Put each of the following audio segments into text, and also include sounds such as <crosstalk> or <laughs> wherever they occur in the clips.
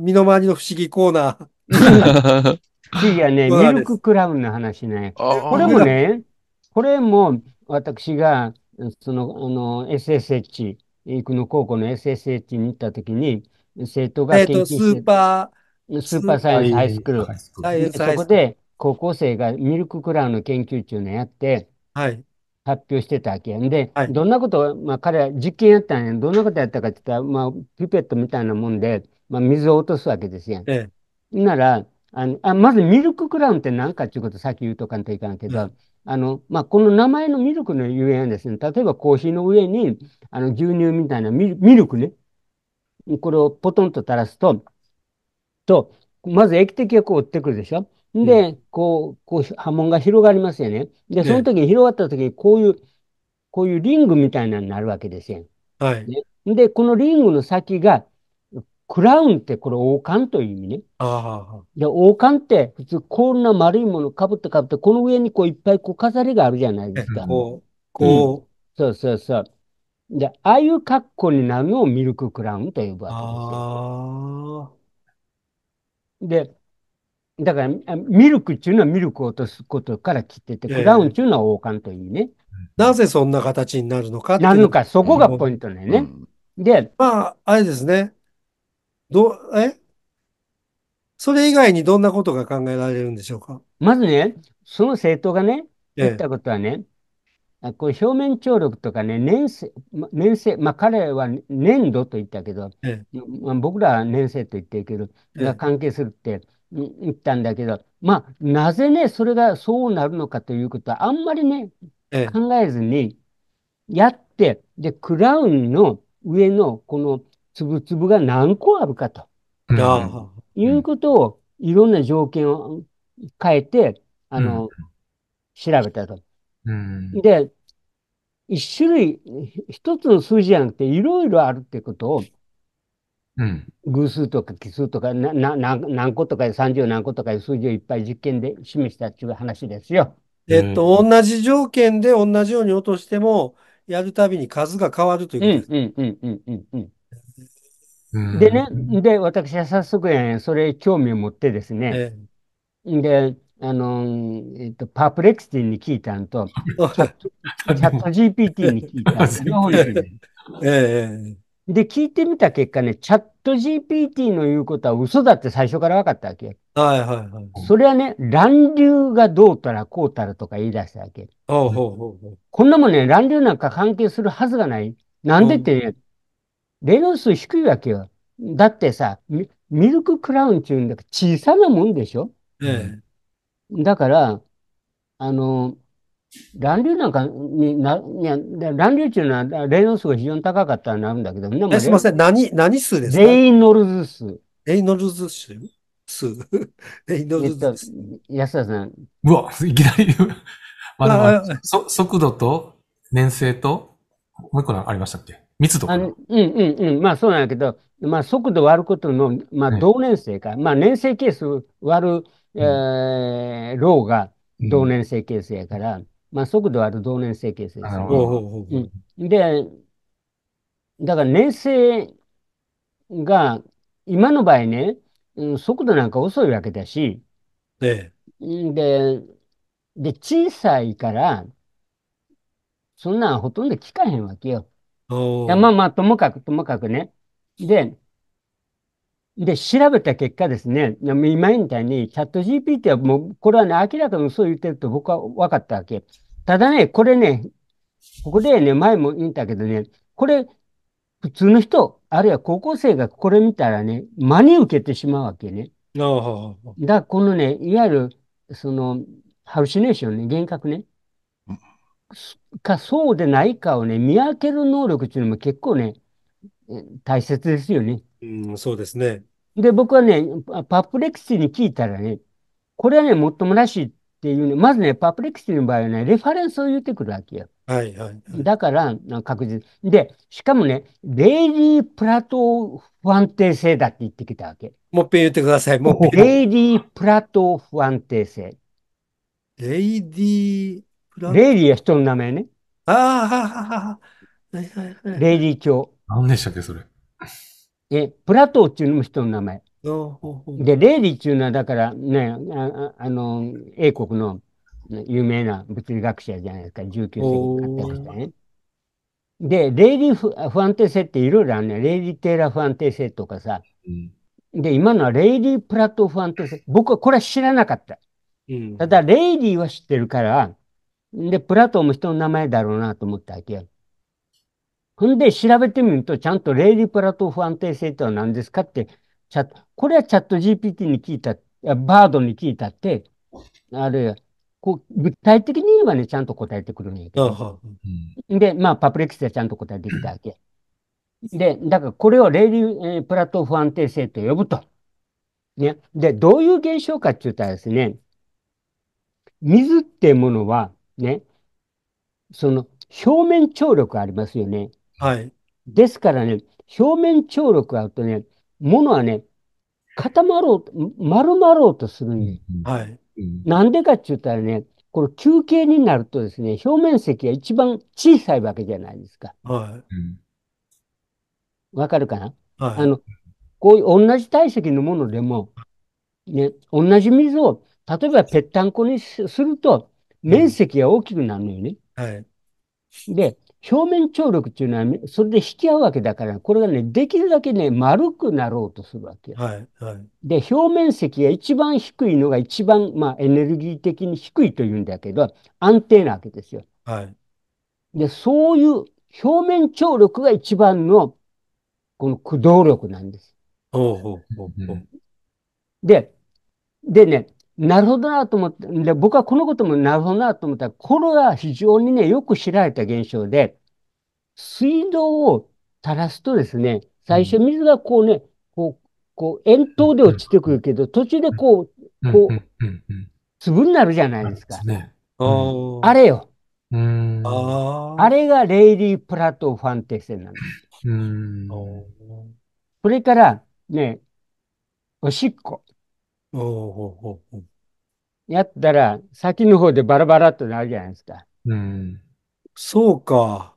身の回りの不思議コーナー。次はね、ミルククラウンの話ね。これもね、これも私が、その、あの、SSH、育の高校の SSH に行った時に、生徒がえ究。スーパー、スーパーサイエンスハイスクール。そこで、高校生がミルククラウンの研究中のやって、はい。発表してたわけやんで、はい、どんなことを、まあ彼は実験やったんやどんなことやったかって言ったら、まあ、ピペットみたいなもんで、まあ、水を落とすわけですやん。ええ、ならあのあ、まずミルククラウンって何かっていうことさっき言うとかんといかんけど、うん、あのまあ、この名前のミルクのゆえんですね、例えばコーヒーの上にあの牛乳みたいなミルクね、これをポトンと垂らすと、とまず液滴がこう追ってくるでしょ。で、うん、こう、こう波紋が広がりますよね。で、その時に広がった時にこういう、ね、こういうリングみたいなのになるわけですよ。はい、ね、で、このリングの先がクラウンってこれ王冠という意味ね。や王冠って普通こんな丸いものかぶってかぶって、この上にこういっぱいこう飾りがあるじゃないですか。こう、こう、うん、そうそうそう。で、ああいう格好になるのをミルククラウンと呼ぶわけですよ。で、だからミルクっていうのはミルクを落とすことから切ってて、クラウンっていうのは王冠という意味ね。なぜそんな形になるのかなるのか、そこがポイントだよね。うん、で、まあ、あれですね。ど、えそれ以外にどんなことが考えられるんでしょうかまずね、その政党がね、言ったことはね、ええ、こう表面張力とかね、年生、年生、まあ彼は年度と言ったけど、ええ、まあ、僕らは年生と言ってるけど、が関係するって言ったんだけど、まあなぜね、それがそうなるのかということはあんまりね、考えずにやって、で、クラウンの上のこの粒々が何個あるかと。いうことを、いろんな条件を変えて、あの、調べたと。で、一種類、一つの数字じゃなくて、いろいろあるってことを、うん、偶数とか奇数とかなな何個とか30何個とかいう数字をいっぱい実験で示したっていう話ですよ。えっと、同じ条件で同じように落としても、やるたびに数が変わるということです。うんうんうんうんうん。でね、で、私は早速、ね、それ興味を持ってですね、えで、あの、えっと、パープレクシティに聞いたのと、チャット GPT <laughs> に聞いたの、え。で、聞いてみた結果ね、チャット GPT の言うことは嘘だって最初から分かったわけ。はいはいはい。それはね、乱流がどうたらこうたらとか言い出したわけ。ほうほうほうこんなもんね、乱流なんか関係するはずがない。なんでって、ね、レノ数低いわけよ。だってさ、ミルククラウンっていうんだけど、小さなもんでしょ、ええ、だから、あの、乱流なんかにな、乱流っていうのは、ノ能数が非常に高かったらなるんだけど、もえすみません、何、何数ですかレイノルズ数。レイノルズ数数。<laughs> レイノルズ数。安田さん。うわ、いきなりま <laughs> あ、あそ速度と年性と、もう一個ありましたっけ密度うんうんうん。まあそうなんやけど、まあ速度割ることの、まあ同年生か。はい、まあ年生係数割る、えー、ローが同年生係数やから、うん、まあ速度割る同年生係数です、ねうん、で、だから年生が、今の場合ね、速度なんか遅いわけだし、ええ、で、で、小さいから、そんなんほとんど聞かへんわけよ。まあまあ、ともかくともかくね。で、で、調べた結果ですね、今みたいにチャット GPT はもう、これはね、明らかに嘘う言ってると僕は分かったわけ。ただね、これね、ここでね、前も言ったけどね、これ、普通の人、あるいは高校生がこれ見たらね、真に受けてしまうわけね。だからこのね、いわゆる、その、ハルシネーションね、幻覚ね。かそうでないかをね、見分ける能力っていうのも結構ね、大切ですよね。うん、そうですね。で、僕はね、パプレクシーに聞いたらね、これはね、もっともらしいっていうね、まずね、パプレクシーの場合はね、レファレンスを言ってくるわけよ。はいはい、はい、だから、確実。で、しかもね、レイリー・プラト不安定性だって言ってきたわけ。もっぺん言ってください、もっぺん。レイリー・プラト不安定性。レイディーレイリーは人の名前ね。ああ、はいはいはい。レイリー教。何でしたっけ、それ。え、プラトーっていうのも人の名前。で、レイリーっていうのは、だからね、ああの、英国の有名な物理学者じゃないですか、19世紀にしたね。で、レイリー不安定性っていろいろあるね。レイリー・テーラー不安定性とかさ。うん、で、今のはレイリー・プラトー不安定性。僕はこれは知らなかった。うん、ただ、レイリーは知ってるから、で、プラトンも人の名前だろうなと思ってわけほんで、調べてみると、ちゃんとレイリープラトン不安定性とは何ですかって、チャット、これはチャット GPT に聞いた、バードに聞いたって、あるいは、こう具体的に言えばね、ちゃんと答えてくるんけど。で、まあ、パプレックスでちゃんと答えてきたわけ。で、だからこれをレイリー、えー、プラトト不安定性と呼ぶと。ね。で、どういう現象かって言ったらですね、水ってものは、ね、その表面張力ありますよね。はい。ですからね、表面張力があるとね、ものはね、固まろう、丸まろうとするんです。はい。なんでかって言ったらね、この球形になるとですね、表面積が一番小さいわけじゃないですか。はい。わかるかな、はい、あの、こういう同じ体積のものでも、ね、同じ水を、例えばぺったんこにすると、面積が大きくなるのよね。はい。で、表面張力っていうのは、それで引き合うわけだから、これがね、できるだけね、丸くなろうとするわけ。はい、はい。で、表面積が一番低いのが一番、まあ、エネルギー的に低いというんだけど、安定なわけですよ。はい。で、そういう表面張力が一番の、この駆動力なんです。おうおうおうおうで、でね、なるほどなと思って、で、僕はこのこともなるほどなと思ったら、コロナは非常にね、よく知られた現象で、水道を垂らすとですね、最初水がこうね、こう、こう、遠投で落ちてくるけど、途中でこう、こう、粒になるじゃないですか。あれよ。あれがレイリー・プラトーファンテンなんです。それから、ね、おしっこ。おおやったら、先の方でバラバラっとなるじゃないですか。うん。そうか。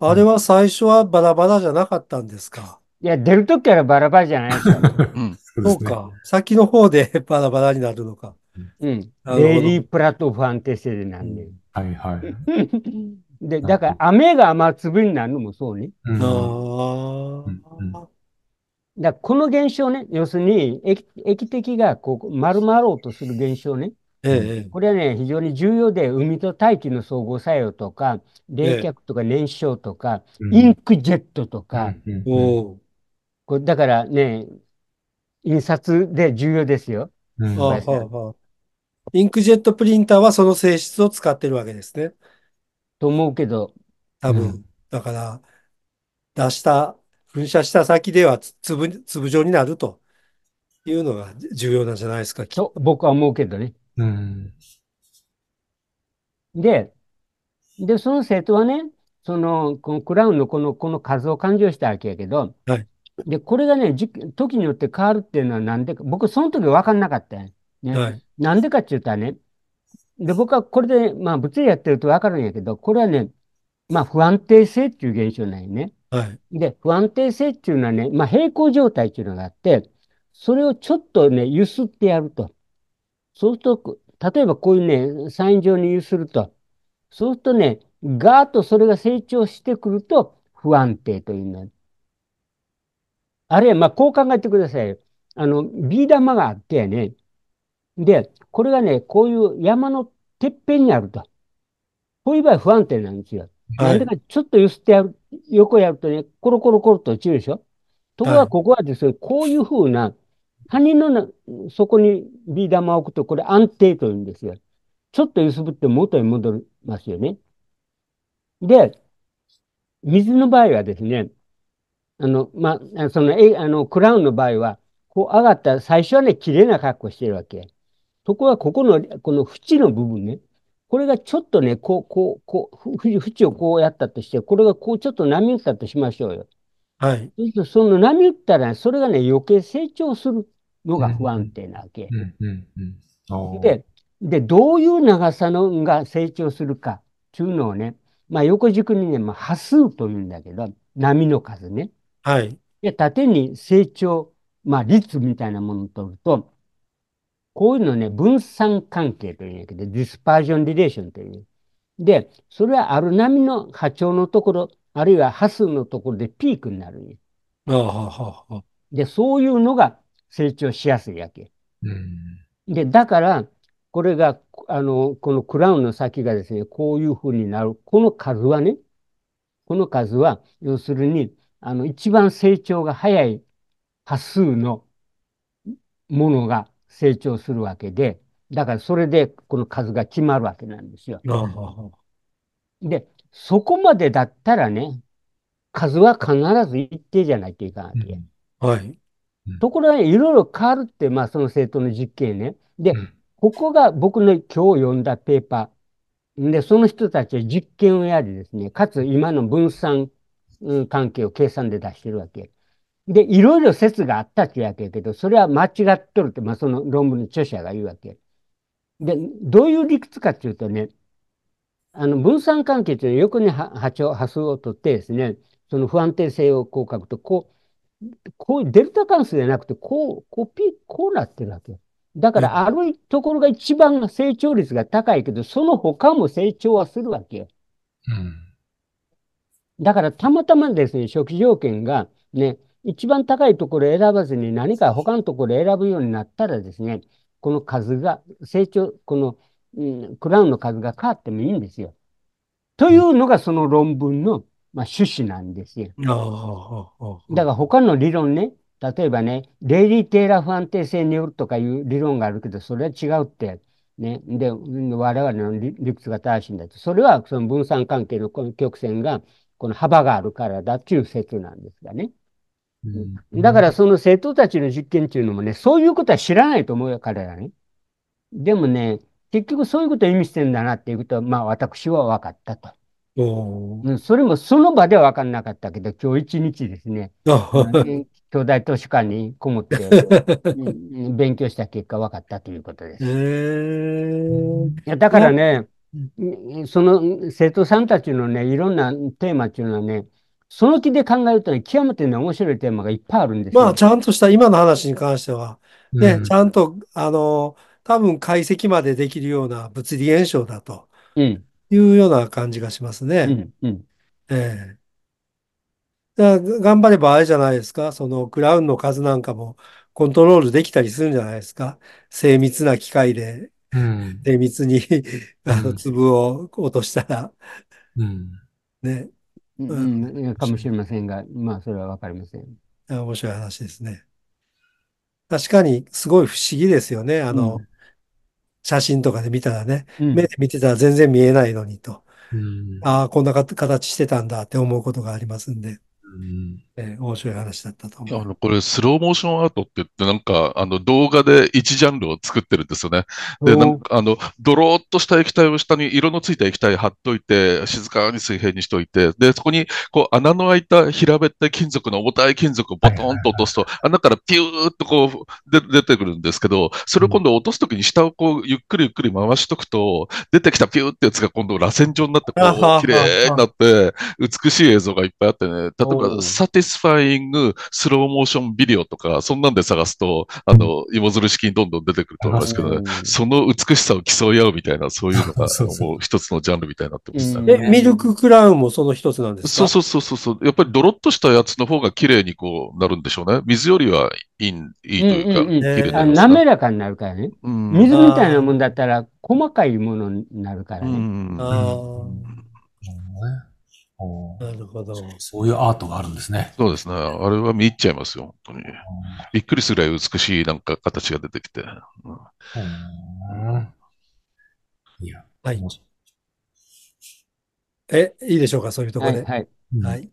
あれは最初はバラバラじゃなかったんですか。いや、出るときからバラバラじゃないですよ、<laughs> うん。そうか。先の方でバラバラになるのか。うん。デイリープラットファンテセルなんで。うん、はいはい。<laughs> で、だから雨が雨粒になるのもそうね。ああ。だこの現象ね、要するに液液滴がこう丸まろうとする現象ね、ええ、これはね、非常に重要で、海と大気の相互作用とか、冷却とか燃焼とか、ええ、インクジェットとか、うん、これだからね、印刷で重要ですよ、うん、はあはあ。インクジェットプリンターはその性質を使ってるわけですね。と思うけど。多分、うん、だから、出した噴射した先では粒、粒状になるというのが重要なんじゃないですか。と僕は思うけどね。うん。で、で、その生徒はね、その、このクラウンのこの、この数を勘定したわけやけど、はい、で、これがね、時によって変わるっていうのはなんでか、僕その時分かんなかったね。はい、なんでかって言ったらね、で、僕はこれで、まあ物理やってると分かるんやけど、これはね、まあ不安定性っていう現象なんやね。はい。で、不安定性っていうのはね、まあ、平行状態っていうのがあって、それをちょっとね、揺すってやると。そうすると、例えばこういうね、サイン上に揺すると。そうするとね、ガーッとそれが成長してくると不安定というの。あるいは、まあ、こう考えてください。あの、ビー玉があってね。で、これがね、こういう山のてっぺんにあると。こういう場合不安定なんですよ。あれがちょっと揺すってやる、横やるとね、コロコロコロと落ちるでしょところがここはですね、こういうふうな、谷のな、そこにビー玉を置くと、これ安定というんですよ。ちょっと揺すぶって元に戻りますよね。で、水の場合はですね、あの、まあ、その、え、あの、クラウンの場合は、こう上がった最初はね、綺麗な格好してるわけ。ところが、ここの、この縁の部分ね、これがちょっとね、こう、こう、こう、縁をこうやったとして、これがこうちょっと波打ったとしましょうよ。はい。そしその波打ったら、それがね、余計成長するのが不安定なわけ。で、で、どういう長さのが成長するかっていうのをね、まあ、横軸にね、まあ、波数というんだけど、波の数ね。はい。で、縦に成長、まあ、率みたいなものを取ると、こういうのね、分散関係というんやけど、ディスパージョンリレーションという。で、それはある波の波長のところ、あるいは波数のところでピークになるんや。で、そういうのが成長しやすいわけ。で、だから、これが、あの、このクラウンの先がですね、こういうふうになる。この数はね、この数は、要するに、あの、一番成長が早い波数のものが成長するわけで、だからそれでこの数が決まるわけなんですよ。で、そこまでだったらね、数は必ず一定じゃないといかうん、はい。ところが、ね、いろいろ変わるって、まあ、その政党の実験ね。で、うん、ここが僕の今日読んだペーパー。で、その人たちは実験をやりですね、かつ今の分散関係を計算で出してるわけ。で、いろいろ説があったっていうわけやけど、それは間違っとるって、まあ、その論文の著者が言うわけ。で、どういう理屈かっていうとね、あの、分散関係というよくね、波長、波数をとってですね、その不安定性をこう書くと、こう、こういうデルタ関数じゃなくて、こう、こうピ、ー、こうなってるわけ。だから、あるところが一番成長率が高いけど、その他も成長はするわけよ。うん。だから、たまたまですね、初期条件がね、一番高いところ選ばずに何か他のところ選ぶようになったらですね、この数が、成長、この、うん、クラウンの数が変わってもいいんですよ。というのがその論文の、まあ、趣旨なんですよ。だから他の理論ね、例えばね、レイリー・テーラー不安定性によるとかいう理論があるけど、それは違うって。ね、で、我々の理屈が正しいんだと。それはその分散関係のこの曲線が、この幅があるからだっていう説なんですがね。だからその生徒たちの実験っていうのもね、そういうことは知らないと思うよ、彼らね。でもね、結局そういうことを意味してんだなっていうことは、まあ私は分かったと。それもその場では分かんなかったけど、今日一日ですね、兄弟図書館にこもって <laughs> 勉強した結果分かったということです。えー、いやだからね、その生徒さんたちのね、いろんなテーマっていうのはね、その気で考えると極めてね、面白いテーマがいっぱいあるんですよ。まあ、ちゃんとした今の話に関しては、ね、うん、ちゃんと、あの、多分解析までできるような物理現象だというような感じがしますね。うん、うん、ええ頑張ればあれじゃないですか、そのクラウンの数なんかもコントロールできたりするんじゃないですか。精密な機械で、うん、精密にあの粒を落としたらうん。ね。うん、かもしれませんが、まあ、それはわかりません。面白い話ですね。確かに、すごい不思議ですよね。あの、うん、写真とかで見たらね、うん、目で見てたら全然見えないのにと。ああ、こんな形してたんだって思うことがありますんで。えー、面白い話だったと思う。あの、これ、スローモーションアートって言って、なんか、あの、動画で一ジャンルを作ってるんですよね。で、なんか、あの、ドローっとした液体を下に色のついた液体貼っといて、静かに水平にしといて、で、そこに、こう、穴の開いた平べったい金属の重たい金属をボトンと落とすと、穴からピューっとこう、で、出てくるんですけど、それを今度落とすときに下をこう、ゆっくりゆっくり回しとくと、出てきたピューってやつが今度螺旋状になって、こう、綺麗になって、美しい映像がいっぱいあってね、例えばか、サティスファイングスローモーションビデオとか、そんなんで探すと、あの、芋づる式にどんどん出てくると思いますけど、ね、その美しさを競い合うみたいな、そういうのが、<laughs> もう一つのジャンルみたいになってますね。え、ミルククラウンもその一つなんですかそうそうそうそう。やっぱりドロッとしたやつの方が綺麗にこうなるんでしょうね。水よりはいい、いいというか、うんうんうん、綺麗な、滑らかになるからね、うん。水みたいなもんだったら、細かいものになるからね。うん、なるほど。そういうアートがあるんですね。そうですね。あれは見入っちゃいますよ、本当に。びっくりするぐらい美しいなんか形が出てきて。うん、いや、はい。え、いいでしょうか、そういうところで。はい、はい。はい